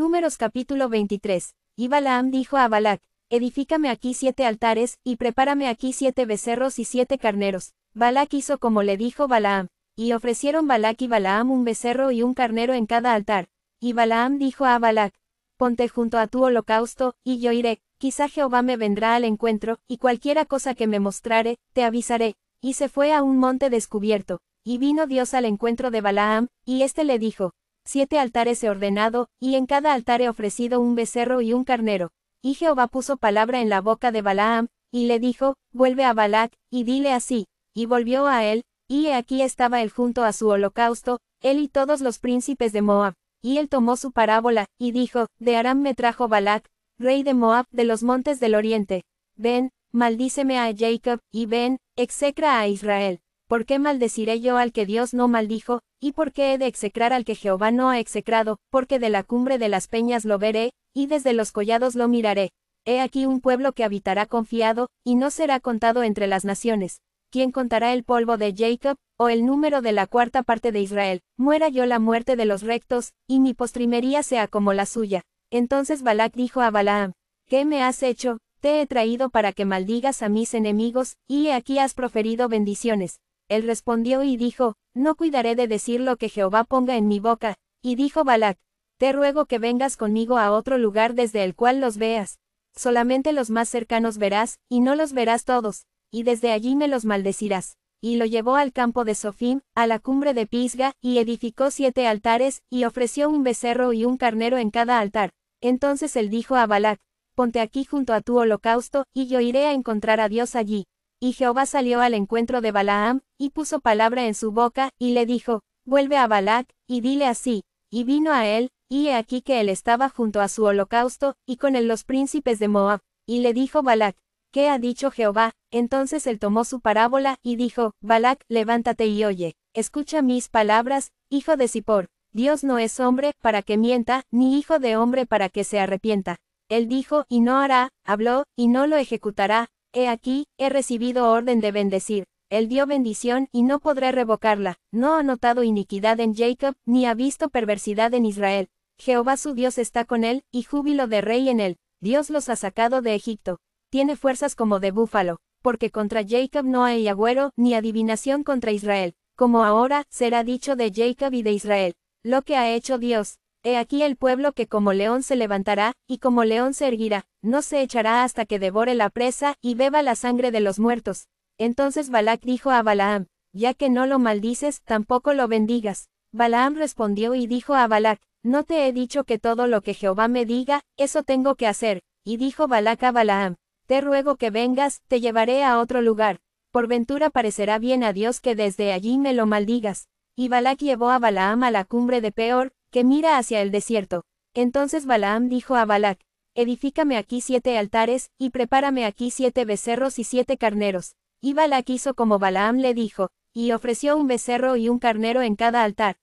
Números capítulo 23. Y Balaam dijo a Balac, Edifícame aquí siete altares, y prepárame aquí siete becerros y siete carneros. Balac hizo como le dijo Balaam, y ofrecieron Balac y Balaam un becerro y un carnero en cada altar. Y Balaam dijo a Balac, Ponte junto a tu holocausto, y yo iré, quizá Jehová me vendrá al encuentro, y cualquiera cosa que me mostrare, te avisaré. Y se fue a un monte descubierto, y vino Dios al encuentro de Balaam, y éste le dijo, siete altares he ordenado, y en cada altar he ofrecido un becerro y un carnero. Y Jehová puso palabra en la boca de Balaam, y le dijo, vuelve a Balac, y dile así, y volvió a él, y he aquí estaba él junto a su holocausto, él y todos los príncipes de Moab, y él tomó su parábola, y dijo, de Aram me trajo Balac, rey de Moab, de los montes del oriente, ven, maldíceme a Jacob, y ven, execra a Israel. ¿por qué maldeciré yo al que Dios no maldijo, y por qué he de execrar al que Jehová no ha execrado, porque de la cumbre de las peñas lo veré, y desde los collados lo miraré? He aquí un pueblo que habitará confiado, y no será contado entre las naciones. ¿Quién contará el polvo de Jacob, o el número de la cuarta parte de Israel? Muera yo la muerte de los rectos, y mi postrimería sea como la suya. Entonces Balac dijo a Balaam, ¿qué me has hecho? Te he traído para que maldigas a mis enemigos, y aquí has proferido bendiciones. Él respondió y dijo, No cuidaré de decir lo que Jehová ponga en mi boca, y dijo Balac, Te ruego que vengas conmigo a otro lugar desde el cual los veas, solamente los más cercanos verás, y no los verás todos, y desde allí me los maldecirás. Y lo llevó al campo de Sofim, a la cumbre de Pisga, y edificó siete altares, y ofreció un becerro y un carnero en cada altar. Entonces él dijo a Balac, Ponte aquí junto a tu holocausto, y yo iré a encontrar a Dios allí. Y Jehová salió al encuentro de Balaam, y puso palabra en su boca, y le dijo, vuelve a Balac, y dile así, y vino a él, y he aquí que él estaba junto a su holocausto, y con él los príncipes de Moab, y le dijo Balac, ¿qué ha dicho Jehová? Entonces él tomó su parábola, y dijo, Balac, levántate y oye, escucha mis palabras, hijo de Zippor, Dios no es hombre para que mienta, ni hijo de hombre para que se arrepienta. Él dijo, y no hará, habló, y no lo ejecutará, He aquí, he recibido orden de bendecir, él dio bendición y no podré revocarla, no ha notado iniquidad en Jacob, ni ha visto perversidad en Israel. Jehová su Dios está con él, y júbilo de rey en él, Dios los ha sacado de Egipto, tiene fuerzas como de búfalo, porque contra Jacob no hay agüero, ni adivinación contra Israel, como ahora será dicho de Jacob y de Israel, lo que ha hecho Dios, He aquí el pueblo que como león se levantará, y como león se erguirá, no se echará hasta que devore la presa y beba la sangre de los muertos. Entonces Balac dijo a Balaam, ya que no lo maldices, tampoco lo bendigas. Balaam respondió y dijo a Balac, no te he dicho que todo lo que Jehová me diga, eso tengo que hacer. Y dijo Balac a Balaam, te ruego que vengas, te llevaré a otro lugar. Por ventura parecerá bien a Dios que desde allí me lo maldigas. Y Balac llevó a Balaam a la cumbre de Peor, que mira hacia el desierto. Entonces Balaam dijo a Balac, Edifícame aquí siete altares, y prepárame aquí siete becerros y siete carneros. Y Balac hizo como Balaam le dijo, y ofreció un becerro y un carnero en cada altar,